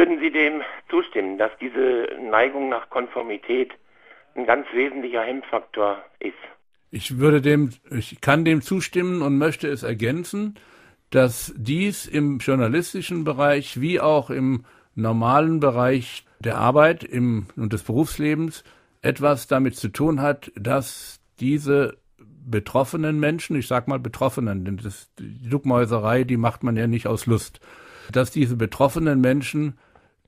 Würden Sie dem zustimmen, dass diese Neigung nach Konformität ein ganz wesentlicher Hemmfaktor ist? Ich würde dem, ich kann dem zustimmen und möchte es ergänzen, dass dies im journalistischen Bereich wie auch im normalen Bereich der Arbeit im, und des Berufslebens etwas damit zu tun hat, dass diese betroffenen Menschen, ich sag mal Betroffenen, denn das, die Duckmäuserei, die macht man ja nicht aus Lust, dass diese betroffenen Menschen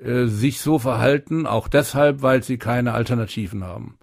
äh, sich so verhalten, auch deshalb, weil sie keine Alternativen haben.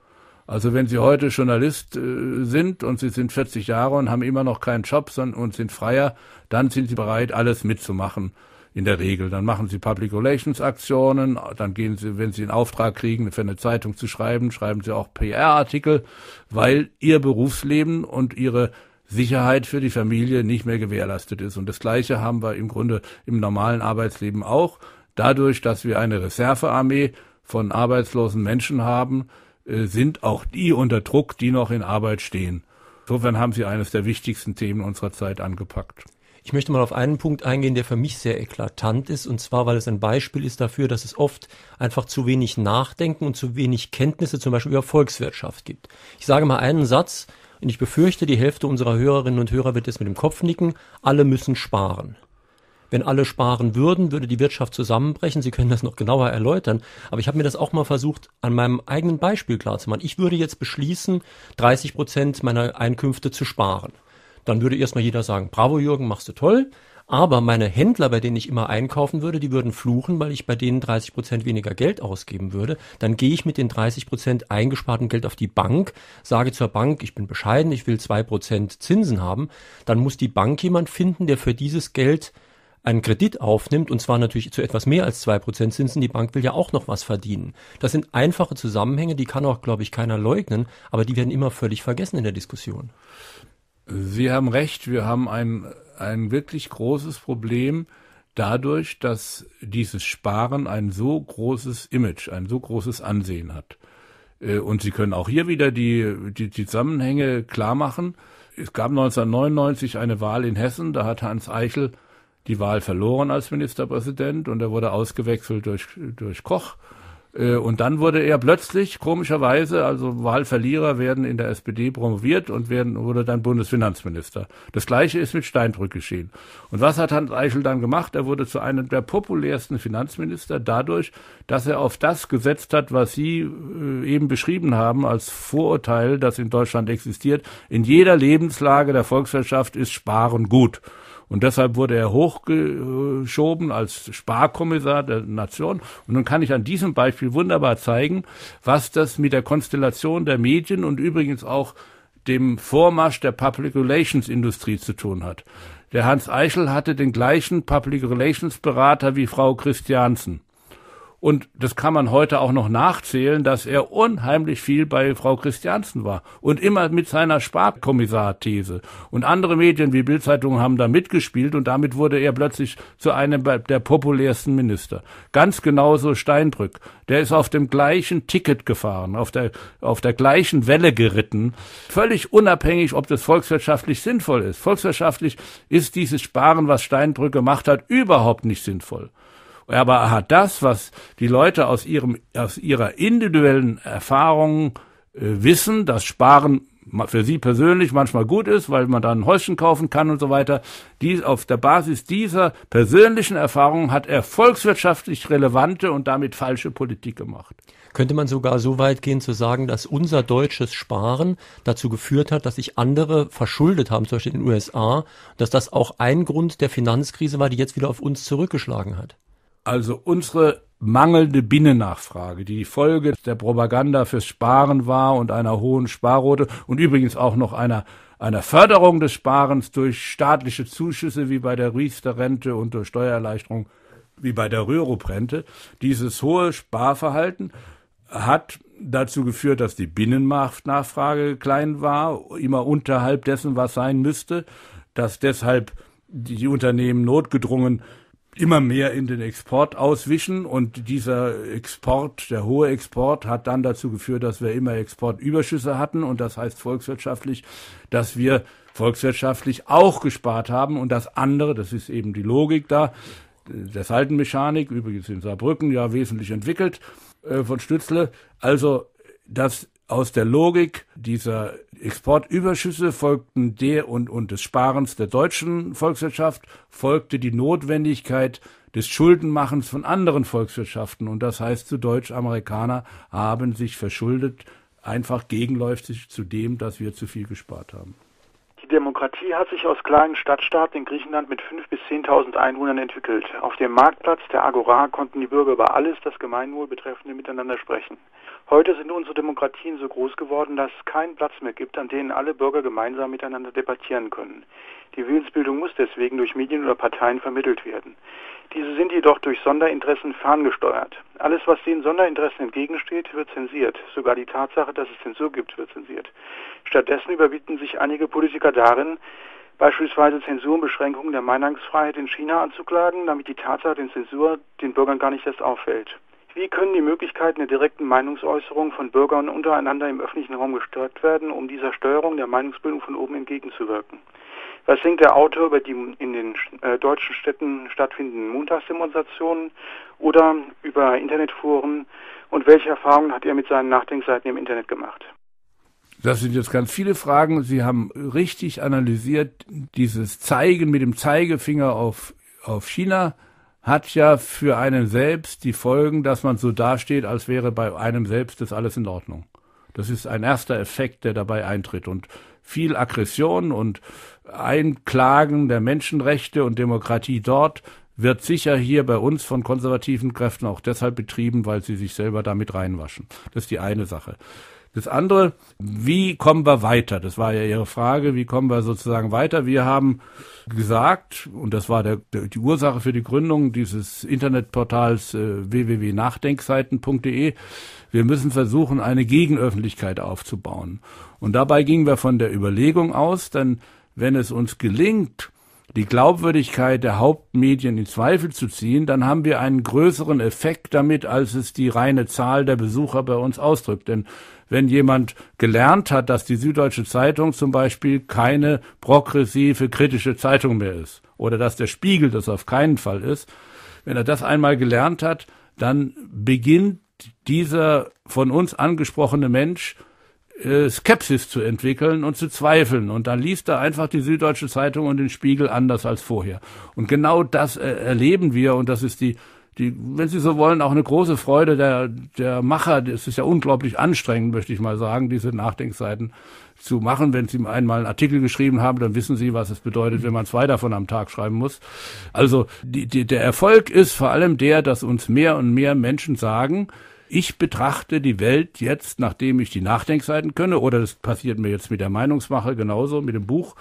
Also wenn Sie heute Journalist äh, sind und Sie sind 40 Jahre und haben immer noch keinen Job sondern, und sind freier, dann sind Sie bereit, alles mitzumachen. In der Regel. Dann machen Sie Public Relations Aktionen, dann gehen Sie, wenn Sie einen Auftrag kriegen, für eine Zeitung zu schreiben, schreiben Sie auch PR-Artikel, weil Ihr Berufsleben und Ihre Sicherheit für die Familie nicht mehr gewährleistet ist. Und das Gleiche haben wir im Grunde im normalen Arbeitsleben auch. Dadurch, dass wir eine Reservearmee von arbeitslosen Menschen haben, äh, sind auch die unter Druck, die noch in Arbeit stehen. Insofern haben sie eines der wichtigsten Themen unserer Zeit angepackt. Ich möchte mal auf einen Punkt eingehen, der für mich sehr eklatant ist, und zwar, weil es ein Beispiel ist dafür, dass es oft einfach zu wenig Nachdenken und zu wenig Kenntnisse zum Beispiel über Volkswirtschaft gibt. Ich sage mal einen Satz, und ich befürchte, die Hälfte unserer Hörerinnen und Hörer wird es mit dem Kopf nicken, alle müssen sparen wenn alle sparen würden, würde die Wirtschaft zusammenbrechen. Sie können das noch genauer erläutern. Aber ich habe mir das auch mal versucht, an meinem eigenen Beispiel klarzumachen. Ich würde jetzt beschließen, 30 Prozent meiner Einkünfte zu sparen. Dann würde erstmal jeder sagen, bravo Jürgen, machst du toll. Aber meine Händler, bei denen ich immer einkaufen würde, die würden fluchen, weil ich bei denen 30 Prozent weniger Geld ausgeben würde. Dann gehe ich mit den 30 Prozent eingesparten Geld auf die Bank, sage zur Bank, ich bin bescheiden, ich will zwei Prozent Zinsen haben. Dann muss die Bank jemand finden, der für dieses Geld einen Kredit aufnimmt, und zwar natürlich zu etwas mehr als zwei Prozent Zinsen, die Bank will ja auch noch was verdienen. Das sind einfache Zusammenhänge, die kann auch, glaube ich, keiner leugnen, aber die werden immer völlig vergessen in der Diskussion. Sie haben recht, wir haben ein, ein wirklich großes Problem dadurch, dass dieses Sparen ein so großes Image, ein so großes Ansehen hat. Äh, und Sie können auch hier wieder die, die, die Zusammenhänge klar machen. Es gab 1999 eine Wahl in Hessen, da hat Hans Eichel die Wahl verloren als Ministerpräsident und er wurde ausgewechselt durch, durch Koch. Äh, und dann wurde er plötzlich, komischerweise, also Wahlverlierer werden in der SPD promoviert und werden, wurde dann Bundesfinanzminister. Das Gleiche ist mit Steinbrück geschehen. Und was hat Hans Eichel dann gemacht? Er wurde zu einem der populärsten Finanzminister dadurch, dass er auf das gesetzt hat, was Sie äh, eben beschrieben haben als Vorurteil, das in Deutschland existiert. In jeder Lebenslage der Volkswirtschaft ist Sparen gut. Und deshalb wurde er hochgeschoben als Sparkommissar der Nation. Und nun kann ich an diesem Beispiel wunderbar zeigen, was das mit der Konstellation der Medien und übrigens auch dem Vormarsch der Public Relations Industrie zu tun hat. Der Hans Eichel hatte den gleichen Public Relations Berater wie Frau Christiansen. Und das kann man heute auch noch nachzählen, dass er unheimlich viel bei Frau Christiansen war und immer mit seiner Sparkommissar-These. Und andere Medien wie Bildzeitungen haben da mitgespielt und damit wurde er plötzlich zu einem der populärsten Minister. Ganz genauso Steinbrück. Der ist auf dem gleichen Ticket gefahren, auf der, auf der gleichen Welle geritten. Völlig unabhängig, ob das volkswirtschaftlich sinnvoll ist. Volkswirtschaftlich ist dieses Sparen, was Steinbrück gemacht hat, überhaupt nicht sinnvoll. Aber er hat das, was die Leute aus, ihrem, aus ihrer individuellen Erfahrung äh, wissen, dass Sparen für sie persönlich manchmal gut ist, weil man dann ein Häuschen kaufen kann und so weiter. Dies, auf der Basis dieser persönlichen Erfahrung hat er volkswirtschaftlich relevante und damit falsche Politik gemacht. Könnte man sogar so weit gehen zu sagen, dass unser deutsches Sparen dazu geführt hat, dass sich andere verschuldet haben, zum Beispiel in den USA, dass das auch ein Grund der Finanzkrise war, die jetzt wieder auf uns zurückgeschlagen hat? Also unsere mangelnde Binnennachfrage, die die Folge der Propaganda fürs Sparen war und einer hohen Sparrote und übrigens auch noch einer, einer Förderung des Sparens durch staatliche Zuschüsse wie bei der Riester-Rente und durch Steuererleichterung wie bei der Rürup-Rente. Dieses hohe Sparverhalten hat dazu geführt, dass die Binnenmarktnachfrage klein war, immer unterhalb dessen, was sein müsste, dass deshalb die Unternehmen notgedrungen immer mehr in den Export auswischen und dieser Export, der hohe Export hat dann dazu geführt, dass wir immer Exportüberschüsse hatten und das heißt volkswirtschaftlich, dass wir volkswirtschaftlich auch gespart haben und das andere, das ist eben die Logik da, der Saltenmechanik, übrigens in Saarbrücken ja wesentlich entwickelt äh, von Stützle, also dass aus der Logik dieser Exportüberschüsse folgten der und und des Sparens der deutschen Volkswirtschaft, folgte die Notwendigkeit des Schuldenmachens von anderen Volkswirtschaften. Und das heißt zu Deutsch, Amerikaner haben sich verschuldet, einfach gegenläufig zu dem, dass wir zu viel gespart haben. Die Demokratie hat sich aus kleinen Stadtstaaten in Griechenland mit 5.000 bis 10.000 Einwohnern entwickelt. Auf dem Marktplatz der Agora konnten die Bürger über alles das Gemeinwohl betreffende miteinander sprechen. Heute sind unsere Demokratien so groß geworden, dass es keinen Platz mehr gibt, an denen alle Bürger gemeinsam miteinander debattieren können. Die Willensbildung muss deswegen durch Medien oder Parteien vermittelt werden. Diese sind jedoch durch Sonderinteressen ferngesteuert. Alles, was den Sonderinteressen entgegensteht, wird zensiert. Sogar die Tatsache, dass es Zensur gibt, wird zensiert. Stattdessen überbieten sich einige Politiker darin, beispielsweise Zensur und Beschränkungen der Meinungsfreiheit in China anzuklagen, damit die Tatsache den Zensur den Bürgern gar nicht erst auffällt. Wie können die Möglichkeiten der direkten Meinungsäußerung von Bürgern untereinander im öffentlichen Raum gestört werden, um dieser Steuerung der Meinungsbildung von oben entgegenzuwirken? Was denkt der Autor über die in den äh, deutschen Städten stattfindenden Montagsdemonstrationen oder über Internetforen? Und welche Erfahrungen hat er mit seinen Nachdenkseiten im Internet gemacht? Das sind jetzt ganz viele Fragen. Sie haben richtig analysiert dieses Zeigen mit dem Zeigefinger auf, auf China hat ja für einen selbst die Folgen, dass man so dasteht, als wäre bei einem selbst das alles in Ordnung. Das ist ein erster Effekt, der dabei eintritt. Und viel Aggression und Einklagen der Menschenrechte und Demokratie dort wird sicher hier bei uns von konservativen Kräften auch deshalb betrieben, weil sie sich selber damit reinwaschen. Das ist die eine Sache. Das andere, wie kommen wir weiter? Das war ja Ihre Frage, wie kommen wir sozusagen weiter? Wir haben gesagt, und das war der, der, die Ursache für die Gründung dieses Internetportals äh, www.nachdenkseiten.de, wir müssen versuchen, eine Gegenöffentlichkeit aufzubauen. Und dabei gingen wir von der Überlegung aus, denn wenn es uns gelingt, die Glaubwürdigkeit der Hauptmedien in Zweifel zu ziehen, dann haben wir einen größeren Effekt damit, als es die reine Zahl der Besucher bei uns ausdrückt. Denn wenn jemand gelernt hat, dass die Süddeutsche Zeitung zum Beispiel keine progressive, kritische Zeitung mehr ist oder dass der Spiegel das auf keinen Fall ist, wenn er das einmal gelernt hat, dann beginnt dieser von uns angesprochene Mensch äh, Skepsis zu entwickeln und zu zweifeln. Und dann liest er einfach die Süddeutsche Zeitung und den Spiegel anders als vorher. Und genau das äh, erleben wir und das ist die die, wenn Sie so wollen, auch eine große Freude der, der Macher. Es ist ja unglaublich anstrengend, möchte ich mal sagen, diese Nachdenkseiten zu machen. Wenn Sie einmal einen Artikel geschrieben haben, dann wissen Sie, was es bedeutet, wenn man zwei davon am Tag schreiben muss. Also die, die, der Erfolg ist vor allem der, dass uns mehr und mehr Menschen sagen, ich betrachte die Welt jetzt, nachdem ich die Nachdenkseiten könne, oder das passiert mir jetzt mit der Meinungsmache genauso, mit dem Buch,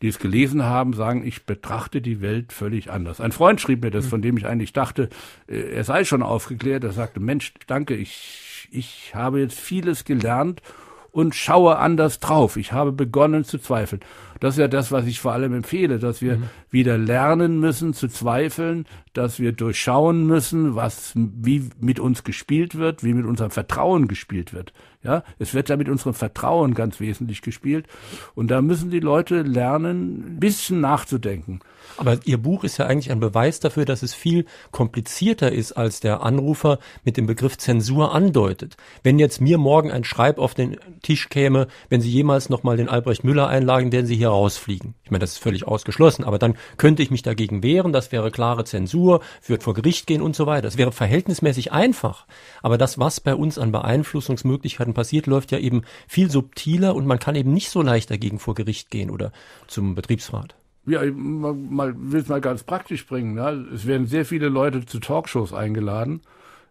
die es gelesen haben, sagen, ich betrachte die Welt völlig anders. Ein Freund schrieb mir das, hm. von dem ich eigentlich dachte, äh, er sei schon aufgeklärt. Er sagte, Mensch, danke, ich, ich habe jetzt vieles gelernt und schaue anders drauf. Ich habe begonnen zu zweifeln. Das ist ja das, was ich vor allem empfehle, dass wir mhm. wieder lernen müssen zu zweifeln, dass wir durchschauen müssen, was, wie mit uns gespielt wird, wie mit unserem Vertrauen gespielt wird. Ja, es wird ja mit unserem Vertrauen ganz wesentlich gespielt. Und da müssen die Leute lernen, ein bisschen nachzudenken. Aber Ihr Buch ist ja eigentlich ein Beweis dafür, dass es viel komplizierter ist, als der Anrufer mit dem Begriff Zensur andeutet. Wenn jetzt mir morgen ein Schreib auf den Tisch käme, wenn Sie jemals nochmal den Albrecht Müller einlagen, werden Sie hier hier rausfliegen. Ich meine, das ist völlig ausgeschlossen, aber dann könnte ich mich dagegen wehren, das wäre klare Zensur, würde vor Gericht gehen und so weiter. Das wäre verhältnismäßig einfach. Aber das, was bei uns an Beeinflussungsmöglichkeiten passiert, läuft ja eben viel subtiler und man kann eben nicht so leicht dagegen vor Gericht gehen oder zum Betriebsrat. Ja, mal, mal will es mal ganz praktisch bringen. Ne? Es werden sehr viele Leute zu Talkshows eingeladen.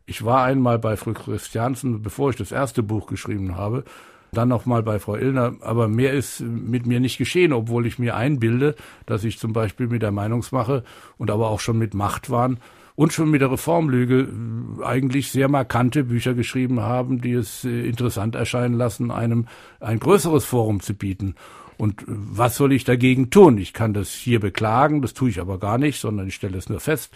Ich war einmal bei Frau Christiansen, bevor ich das erste Buch geschrieben habe dann nochmal bei Frau Illner. Aber mehr ist mit mir nicht geschehen, obwohl ich mir einbilde, dass ich zum Beispiel mit der Meinungsmache und aber auch schon mit Machtwahn und schon mit der Reformlüge eigentlich sehr markante Bücher geschrieben haben, die es äh, interessant erscheinen lassen, einem ein größeres Forum zu bieten. Und äh, was soll ich dagegen tun? Ich kann das hier beklagen, das tue ich aber gar nicht, sondern ich stelle es nur fest.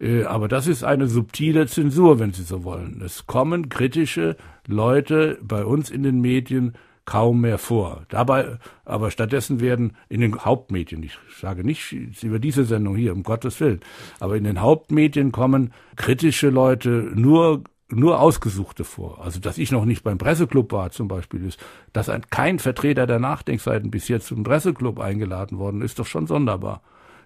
Äh, aber das ist eine subtile Zensur, wenn Sie so wollen. Es kommen kritische Leute bei uns in den Medien kaum mehr vor. Dabei, aber stattdessen werden in den Hauptmedien, ich sage nicht über diese Sendung hier, um Gottes Willen, aber in den Hauptmedien kommen kritische Leute nur nur Ausgesuchte vor. Also, dass ich noch nicht beim Presseclub war zum Beispiel ist, dass ein, kein Vertreter der Nachdenkseiten bis jetzt zum Presseclub eingeladen worden ist, doch schon sonderbar.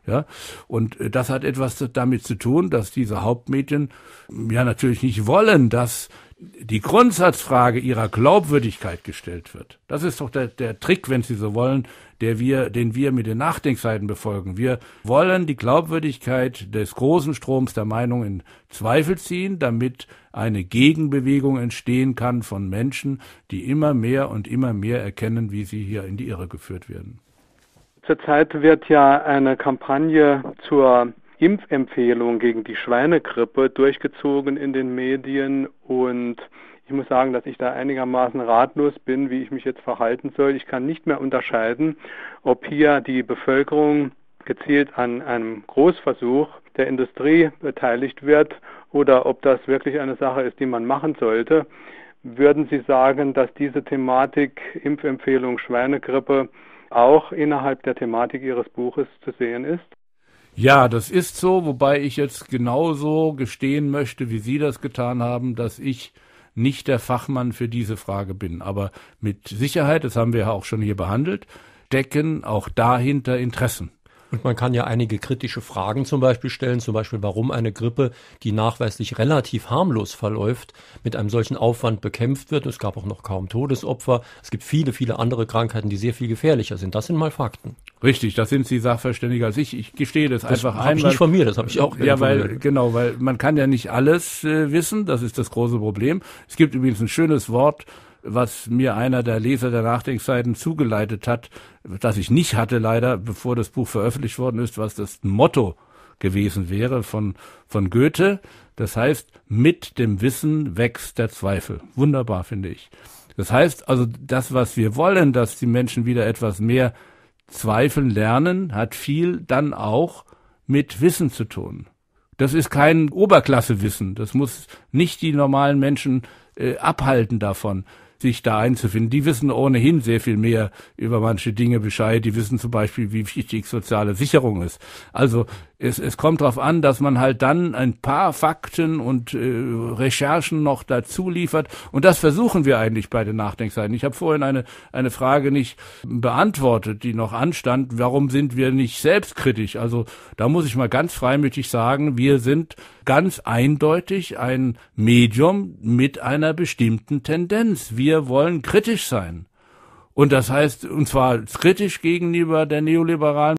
Ja? Und äh, das hat etwas damit zu tun, dass diese Hauptmedien hm, ja natürlich nicht wollen, dass die Grundsatzfrage ihrer Glaubwürdigkeit gestellt wird. Das ist doch der, der Trick, wenn Sie so wollen, der wir, den wir mit den Nachdenkseiten befolgen. Wir wollen die Glaubwürdigkeit des großen Stroms der Meinung in Zweifel ziehen, damit eine Gegenbewegung entstehen kann von Menschen, die immer mehr und immer mehr erkennen, wie sie hier in die Irre geführt werden. Zurzeit wird ja eine Kampagne zur Impfempfehlung gegen die Schweinegrippe durchgezogen in den Medien und ich muss sagen, dass ich da einigermaßen ratlos bin, wie ich mich jetzt verhalten soll. Ich kann nicht mehr unterscheiden, ob hier die Bevölkerung gezielt an einem Großversuch der Industrie beteiligt wird oder ob das wirklich eine Sache ist, die man machen sollte. Würden Sie sagen, dass diese Thematik Impfempfehlung Schweinegrippe auch innerhalb der Thematik Ihres Buches zu sehen ist? Ja, das ist so, wobei ich jetzt genauso gestehen möchte, wie Sie das getan haben, dass ich nicht der Fachmann für diese Frage bin. Aber mit Sicherheit, das haben wir ja auch schon hier behandelt, decken auch dahinter Interessen. Und man kann ja einige kritische Fragen zum Beispiel stellen, zum Beispiel warum eine Grippe, die nachweislich relativ harmlos verläuft, mit einem solchen Aufwand bekämpft wird. Es gab auch noch kaum Todesopfer. Es gibt viele, viele andere Krankheiten, die sehr viel gefährlicher sind. Das sind mal Fakten. Richtig, das sind Sie sachverständiger als ich. Ich gestehe das, das einfach ein. Das habe nicht von mir, das habe ich auch. Ja, weil genau, weil man kann ja nicht alles äh, wissen. Das ist das große Problem. Es gibt übrigens ein schönes Wort was mir einer der Leser der Nachdenkseiten zugeleitet hat, das ich nicht hatte leider, bevor das Buch veröffentlicht worden ist, was das Motto gewesen wäre von, von Goethe. Das heißt, mit dem Wissen wächst der Zweifel. Wunderbar, finde ich. Das heißt also, das, was wir wollen, dass die Menschen wieder etwas mehr zweifeln lernen, hat viel dann auch mit Wissen zu tun. Das ist kein Oberklassewissen. Das muss nicht die normalen Menschen äh, abhalten davon sich da einzufinden. Die wissen ohnehin sehr viel mehr über manche Dinge Bescheid. Die wissen zum Beispiel, wie wichtig soziale Sicherung ist. Also es, es kommt darauf an, dass man halt dann ein paar Fakten und äh, Recherchen noch dazu liefert. Und das versuchen wir eigentlich bei den Nachdenkseiten. Ich habe vorhin eine, eine Frage nicht beantwortet, die noch anstand. Warum sind wir nicht selbstkritisch? Also da muss ich mal ganz freimütig sagen, wir sind ganz eindeutig ein Medium mit einer bestimmten Tendenz. Wir wollen kritisch sein. Und das heißt, und zwar kritisch gegenüber der neoliberalen